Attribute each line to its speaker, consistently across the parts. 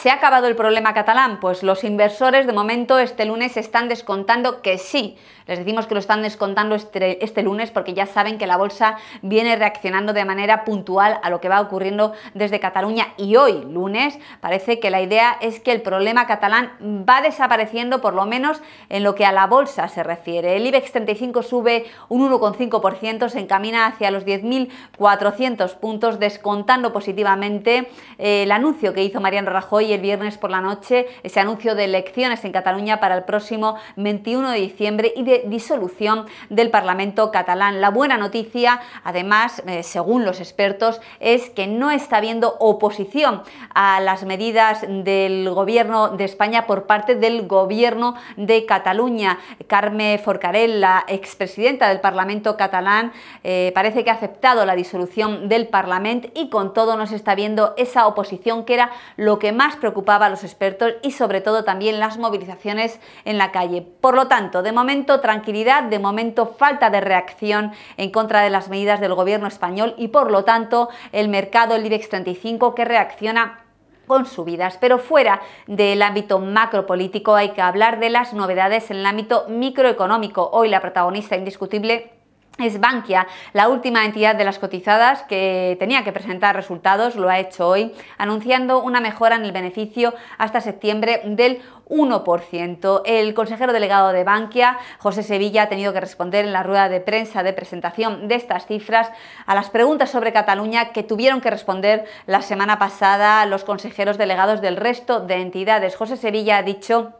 Speaker 1: ¿Se ha acabado el problema catalán? Pues los inversores de momento este lunes están descontando que sí. Les decimos que lo están descontando este, este, lunes porque ya saben que la bolsa viene reaccionando de manera puntual a lo que va ocurriendo desde Cataluña y hoy, lunes, parece que la idea es que el problema catalán va desapareciendo por lo menos en lo que a la bolsa se refiere. El IBEX 35 sube un 1,5%, se encamina hacia los 10.400 puntos, descontando positivamente eh, el anuncio que hizo Mariano Rajoy el viernes por la noche ese anuncio de elecciones en Cataluña para el próximo 21 de diciembre y de disolución del Parlamento catalán. La buena noticia, además, eh, según los expertos, es que no está habiendo oposición a las medidas del gobierno de España por parte del gobierno de Cataluña. Carme Forcarell, la expresidenta del Parlamento catalán, eh, parece que ha aceptado la disolución del Parlamento y con todo no se está viendo esa oposición que era lo que más preocupaba a los expertos y sobre todo también las movilizaciones en la calle. Por lo tanto, de momento tranquilidad, de momento falta de reacción en contra de las medidas del gobierno español y por lo tanto el mercado, el IBEX 35, que reacciona con subidas. Pero fuera del ámbito macropolítico hay que hablar de las novedades en el ámbito microeconómico. Hoy la protagonista indiscutible es Bankia, la última entidad de las cotizadas que tenía que presentar resultados, lo ha hecho hoy, anunciando una mejora en el beneficio hasta septiembre del 1%. El consejero delegado de Bankia, José Sevilla, ha tenido que responder en la rueda de prensa de presentación de estas cifras a las preguntas sobre Cataluña que tuvieron que responder la semana pasada los consejeros delegados del resto de entidades. José Sevilla ha dicho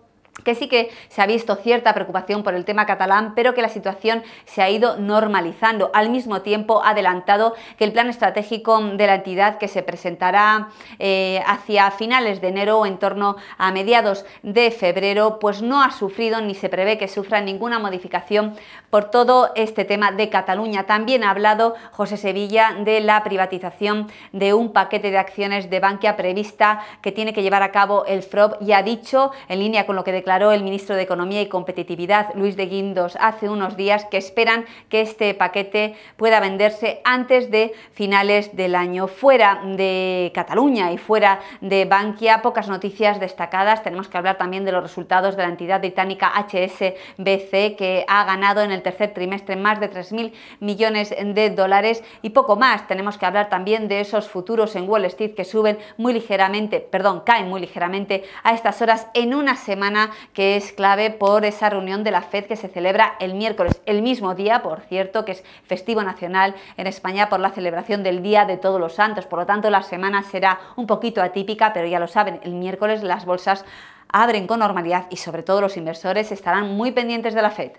Speaker 1: que sí que se ha visto cierta preocupación por el tema catalán, pero que la situación se ha ido normalizando. Al mismo tiempo, ha adelantado que el plan estratégico de la entidad que se presentará eh, hacia finales de enero o en torno a mediados de febrero, pues no ha sufrido ni se prevé que sufra ninguna modificación por todo este tema de Cataluña. También ha hablado José Sevilla de la privatización de un paquete de acciones de Bankia prevista que tiene que llevar a cabo el FROB y ha dicho, en línea con lo que declaró declaró el ministro de Economía y Competitividad, Luis de Guindos, hace unos días que esperan que este paquete pueda venderse antes de finales del año. Fuera de Cataluña y fuera de Bankia, pocas noticias destacadas. Tenemos que hablar también de los resultados de la entidad británica HSBC, que ha ganado en el tercer trimestre más de 3.000 millones de dólares y poco más. Tenemos que hablar también de esos futuros en Wall Street que suben muy ligeramente, perdón, caen muy ligeramente a estas horas en una semana que es clave por esa reunión de la FED que se celebra el miércoles, el mismo día, por cierto, que es festivo nacional en España por la celebración del Día de Todos los Santos. Por lo tanto, la semana será un poquito atípica, pero ya lo saben, el miércoles las bolsas abren con normalidad y sobre todo los inversores estarán muy pendientes de la FED.